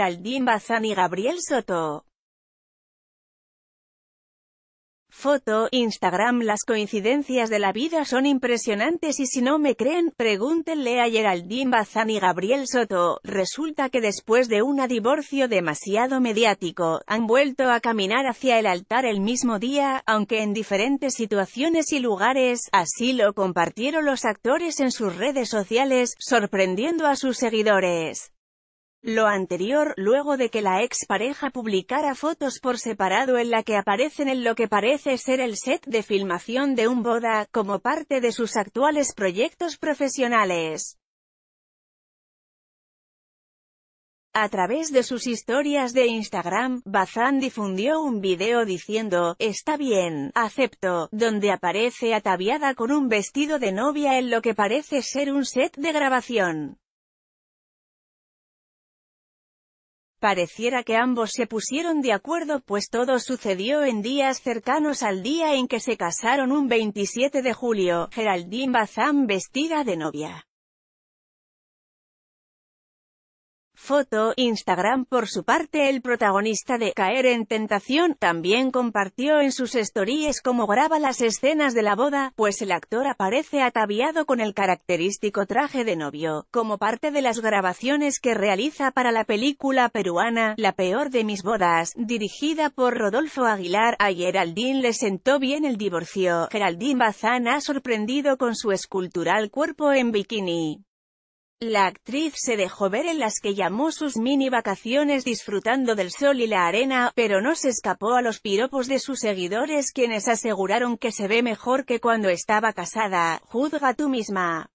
Geraldine Bazán y Gabriel Soto. Foto, Instagram Las coincidencias de la vida son impresionantes y si no me creen, pregúntenle a Geraldine Bazán y Gabriel Soto, resulta que después de un divorcio demasiado mediático, han vuelto a caminar hacia el altar el mismo día, aunque en diferentes situaciones y lugares, así lo compartieron los actores en sus redes sociales, sorprendiendo a sus seguidores. Lo anterior, luego de que la ex pareja publicara fotos por separado en la que aparecen en lo que parece ser el set de filmación de un boda, como parte de sus actuales proyectos profesionales. A través de sus historias de Instagram, Bazán difundió un video diciendo, está bien, acepto, donde aparece ataviada con un vestido de novia en lo que parece ser un set de grabación. Pareciera que ambos se pusieron de acuerdo pues todo sucedió en días cercanos al día en que se casaron un 27 de julio, Geraldine Bazán vestida de novia. foto, Instagram por su parte el protagonista de Caer en Tentación, también compartió en sus stories cómo graba las escenas de la boda, pues el actor aparece ataviado con el característico traje de novio, como parte de las grabaciones que realiza para la película peruana, La peor de mis bodas, dirigida por Rodolfo Aguilar, a Geraldine le sentó bien el divorcio, Geraldine Bazán ha sorprendido con su escultural cuerpo en bikini. La actriz se dejó ver en las que llamó sus mini vacaciones disfrutando del sol y la arena, pero no se escapó a los piropos de sus seguidores quienes aseguraron que se ve mejor que cuando estaba casada, juzga tú misma.